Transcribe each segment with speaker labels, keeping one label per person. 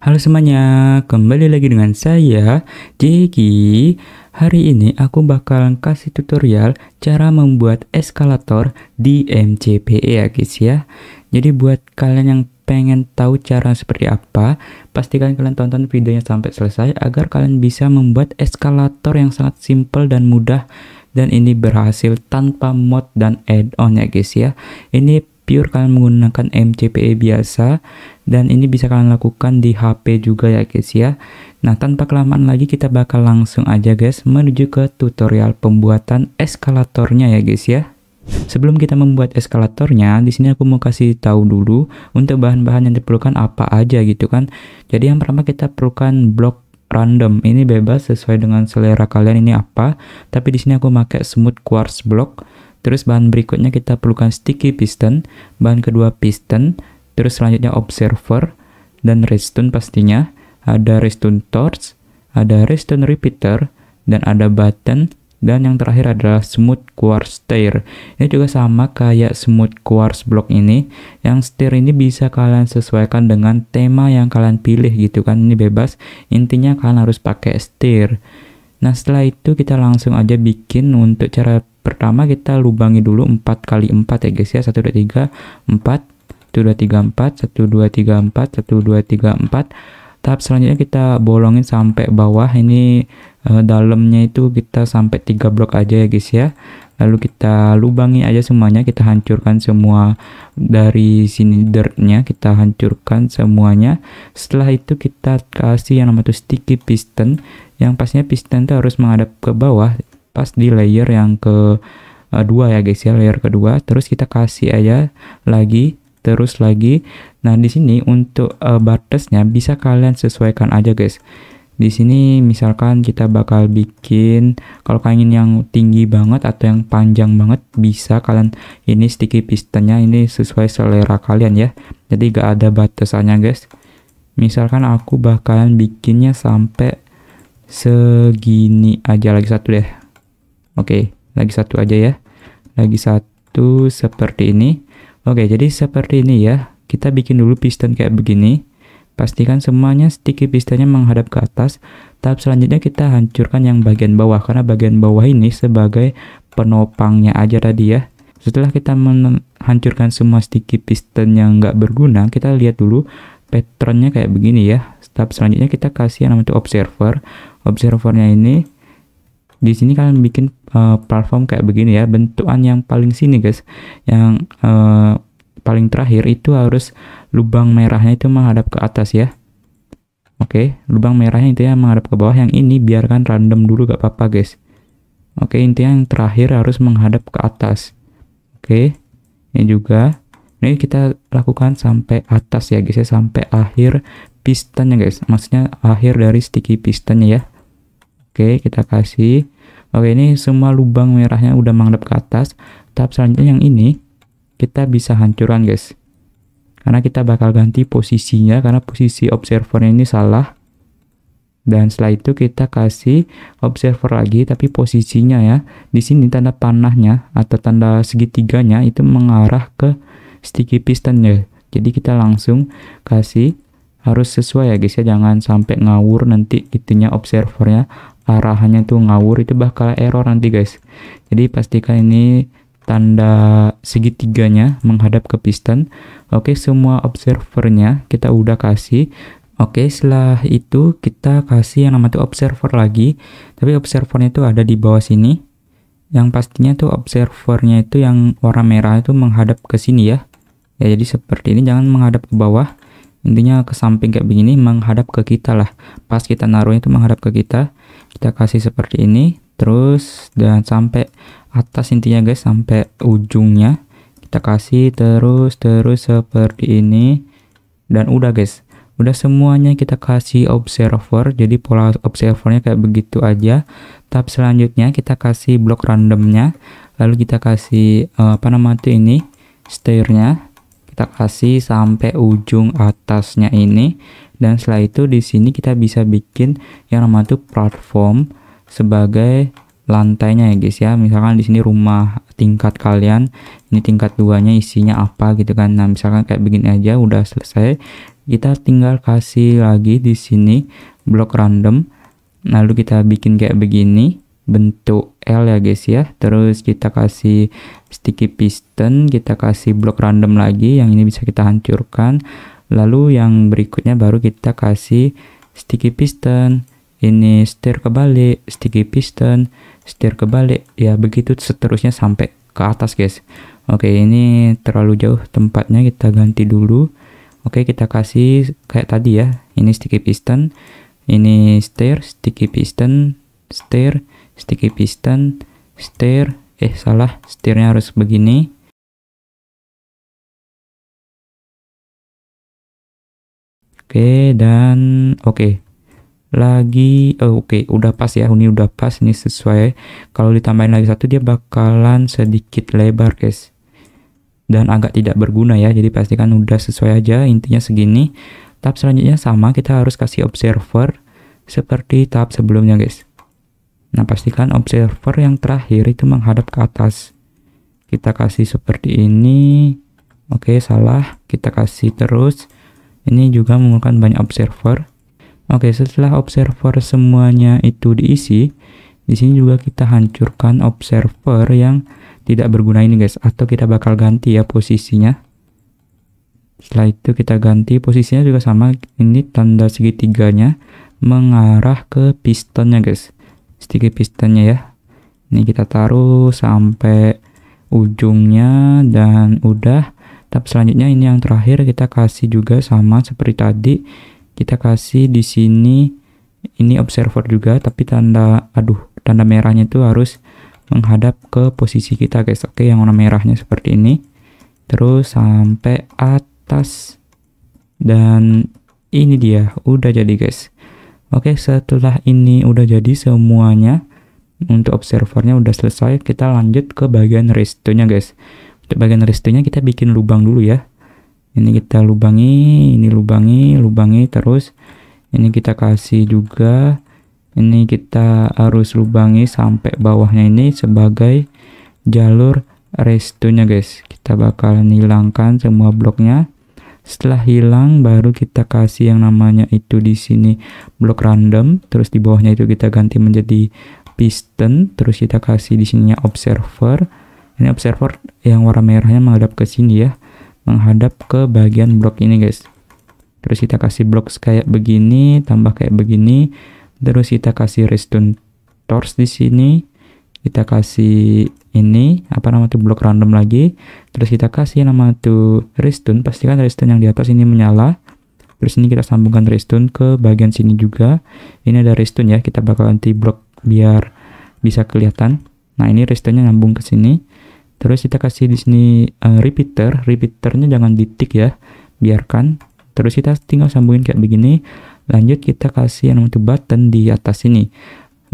Speaker 1: Halo semuanya, kembali lagi dengan saya, Jeki. Hari ini aku bakal kasih tutorial cara membuat eskalator di MCPE ya guys ya. Jadi buat kalian yang pengen tahu cara seperti apa, pastikan kalian tonton videonya sampai selesai agar kalian bisa membuat eskalator yang sangat simple dan mudah dan ini berhasil tanpa mod dan add-on ya guys ya. Ini pure kalian menggunakan MCPE biasa dan ini bisa kalian lakukan di HP juga ya guys ya nah tanpa kelamaan lagi kita bakal langsung aja guys menuju ke tutorial pembuatan eskalatornya ya guys ya Sebelum kita membuat eskalatornya, di sini aku mau kasih tahu dulu untuk bahan-bahan yang diperlukan apa aja gitu kan. Jadi yang pertama kita perlukan blok random. Ini bebas sesuai dengan selera kalian ini apa. Tapi di sini aku pakai smooth quartz block. Terus bahan berikutnya kita perlukan sticky piston, bahan kedua piston, terus selanjutnya observer dan redstone pastinya, ada redstone torch, ada redstone repeater, dan ada button dan yang terakhir adalah smooth quartz stair ini juga sama kayak smooth quartz block ini yang stair ini bisa kalian sesuaikan dengan tema yang kalian pilih gitu kan ini bebas intinya kalian harus pakai stair nah setelah itu kita langsung aja bikin untuk cara pertama kita lubangi dulu 4 kali 4 ya guys ya 1 2 3 4 1 2 3 4 1 2 3 4 1 2 3 4 tahap selanjutnya kita bolongin sampai bawah ini e, dalamnya itu kita sampai 3 blok aja ya guys ya lalu kita lubangi aja semuanya kita hancurkan semua dari sini dirtnya kita hancurkan semuanya setelah itu kita kasih yang namanya itu sticky piston yang pastinya piston itu harus menghadap ke bawah pas di layer yang ke eh, dua ya guys ya layer kedua terus kita kasih aja lagi terus lagi nah di sini untuk uh, eh, batasnya bisa kalian sesuaikan aja guys di sini misalkan kita bakal bikin kalau kalian yang tinggi banget atau yang panjang banget bisa kalian ini sticky pistonnya ini sesuai selera kalian ya jadi gak ada batasannya guys misalkan aku bakalan bikinnya sampai segini aja lagi satu deh Oke, lagi satu aja ya. Lagi satu seperti ini. Oke, jadi seperti ini ya. Kita bikin dulu piston kayak begini. Pastikan semuanya sticky pistonnya menghadap ke atas. Tahap selanjutnya kita hancurkan yang bagian bawah karena bagian bawah ini sebagai penopangnya aja tadi ya. Setelah kita menghancurkan semua sticky piston yang nggak berguna, kita lihat dulu patternnya kayak begini ya. Tahap selanjutnya kita kasih yang namanya observer. Observernya ini di sini kalian bikin uh, platform kayak begini ya bentukan yang paling sini guys yang uh, paling terakhir itu harus lubang merahnya itu menghadap ke atas ya oke okay, lubang merahnya itu yang menghadap ke bawah yang ini biarkan random dulu gak apa-apa guys oke okay, intinya yang terakhir harus menghadap ke atas oke okay, ini juga ini kita lakukan sampai atas ya guys ya sampai akhir pistonnya guys maksudnya akhir dari sticky pistonnya ya Oke, kita kasih. Oke, ini semua lubang merahnya udah mangdap ke atas. Tahap selanjutnya yang ini, kita bisa hancuran guys. Karena kita bakal ganti posisinya, karena posisi observer ini salah. Dan setelah itu kita kasih observer lagi, tapi posisinya ya, di sini tanda panahnya atau tanda segitiganya itu mengarah ke sticky pistonnya. Jadi kita langsung kasih harus sesuai ya guys ya jangan sampai ngawur nanti itunya observernya arahannya tuh ngawur itu bakal error nanti guys jadi pastikan ini tanda segitiganya menghadap ke piston oke semua observernya kita udah kasih oke setelah itu kita kasih yang nama tuh observer lagi tapi observernya itu ada di bawah sini yang pastinya tuh observernya itu yang warna merah itu menghadap ke sini ya ya jadi seperti ini jangan menghadap ke bawah intinya ke samping kayak begini menghadap ke kita lah pas kita naruhnya itu menghadap ke kita kita kasih seperti ini terus dan sampai atas intinya guys sampai ujungnya kita kasih terus terus seperti ini dan udah guys udah semuanya kita kasih observer jadi pola observernya kayak begitu aja tab selanjutnya kita kasih blok randomnya lalu kita kasih uh, apa namanya itu ini stairnya kita kasih sampai ujung atasnya ini dan setelah itu di sini kita bisa bikin yang namanya itu platform sebagai lantainya ya guys ya misalkan di sini rumah tingkat kalian ini tingkat duanya isinya apa gitu kan nah misalkan kayak begini aja udah selesai kita tinggal kasih lagi di sini blok random lalu kita bikin kayak begini bentuk L ya guys ya terus kita kasih sticky piston kita kasih blok random lagi yang ini bisa kita hancurkan lalu yang berikutnya baru kita kasih sticky piston ini setir kebalik sticky piston setir kebalik ya begitu seterusnya sampai ke atas guys oke ini terlalu jauh tempatnya kita ganti dulu oke kita kasih kayak tadi ya ini sticky piston ini stir sticky piston stir sticky piston, stir, eh salah, stirnya harus begini. Oke, dan oke. Lagi, oh, oke, udah pas ya, ini udah pas, ini sesuai. Kalau ditambahin lagi satu, dia bakalan sedikit lebar, guys. Dan agak tidak berguna ya, jadi pastikan udah sesuai aja, intinya segini. Tahap selanjutnya sama, kita harus kasih observer seperti tahap sebelumnya, guys. Nah, pastikan observer yang terakhir itu menghadap ke atas. Kita kasih seperti ini. Oke, salah. Kita kasih terus. Ini juga menggunakan banyak observer. Oke, setelah observer semuanya itu diisi, di sini juga kita hancurkan observer yang tidak berguna ini, guys. Atau kita bakal ganti ya posisinya. Setelah itu kita ganti posisinya juga sama. Ini tanda segitiganya mengarah ke pistonnya, guys sticky pistonnya ya ini kita taruh sampai ujungnya dan udah tapi selanjutnya ini yang terakhir kita kasih juga sama seperti tadi kita kasih di sini ini observer juga tapi tanda aduh tanda merahnya itu harus menghadap ke posisi kita guys oke yang warna merahnya seperti ini terus sampai atas dan ini dia udah jadi guys Oke, setelah ini udah jadi semuanya, untuk observernya udah selesai, kita lanjut ke bagian restonya guys. Untuk bagian restonya kita bikin lubang dulu ya. Ini kita lubangi, ini lubangi, lubangi terus. Ini kita kasih juga. Ini kita harus lubangi sampai bawahnya ini sebagai jalur restonya guys. Kita bakal hilangkan semua bloknya. Setelah hilang baru kita kasih yang namanya itu di sini blok random, terus di bawahnya itu kita ganti menjadi piston, terus kita kasih di sininya observer. Ini observer yang warna merahnya menghadap ke sini ya, menghadap ke bagian blok ini guys. Terus kita kasih blok kayak begini, tambah kayak begini, terus kita kasih redstone torch di sini kita kasih ini apa nama tuh blok random lagi terus kita kasih nama tuh restun pastikan restun yang di atas ini menyala terus ini kita sambungkan restun ke bagian sini juga ini ada restun ya kita bakal ganti blok biar bisa kelihatan nah ini restunnya nyambung ke sini terus kita kasih di sini uh, repeater repeaternya jangan ditik ya biarkan terus kita tinggal sambungin kayak begini lanjut kita kasih yang untuk button di atas ini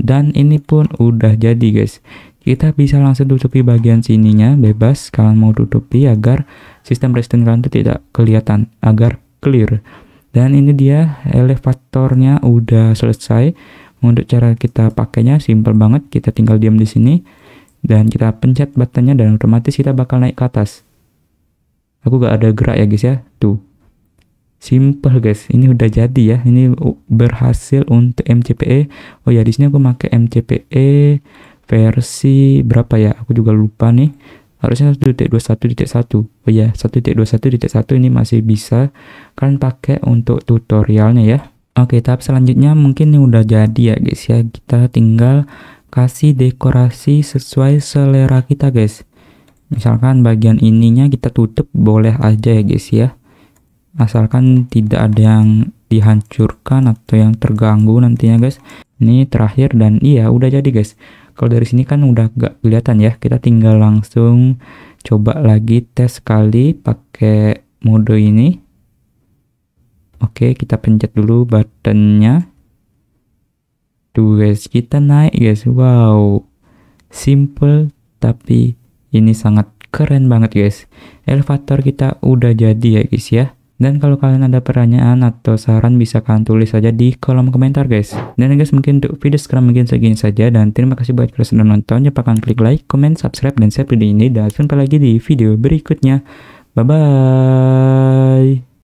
Speaker 1: dan ini pun udah jadi guys kita bisa langsung tutupi bagian sininya bebas kalian mau tutupi agar sistem resistance kalian itu tidak kelihatan agar clear dan ini dia elevatornya udah selesai untuk cara kita pakainya simple banget kita tinggal diam di sini dan kita pencet buttonnya dan otomatis kita bakal naik ke atas aku gak ada gerak ya guys ya tuh simple guys ini udah jadi ya ini berhasil untuk MCPE oh ya di sini aku pakai MCPE versi berapa ya aku juga lupa nih harusnya 1.21.1 oh ya 1.21.1 ini masih bisa kalian pakai untuk tutorialnya ya oke tahap selanjutnya mungkin ini udah jadi ya guys ya kita tinggal kasih dekorasi sesuai selera kita guys misalkan bagian ininya kita tutup boleh aja ya guys ya asalkan tidak ada yang dihancurkan atau yang terganggu nantinya guys ini terakhir dan iya udah jadi guys kalau dari sini kan udah gak kelihatan ya kita tinggal langsung coba lagi tes sekali pakai mode ini oke kita pencet dulu buttonnya tuh guys kita naik guys wow simple tapi ini sangat keren banget guys elevator kita udah jadi ya guys ya dan kalau kalian ada pertanyaan atau saran bisa kalian tulis saja di kolom komentar guys. Dan guys mungkin untuk video sekarang mungkin segini saja dan terima kasih buat kalian sudah nonton. Jangan lupa klik like, comment, subscribe, dan share video ini. Dan sampai lagi di video berikutnya. Bye-bye.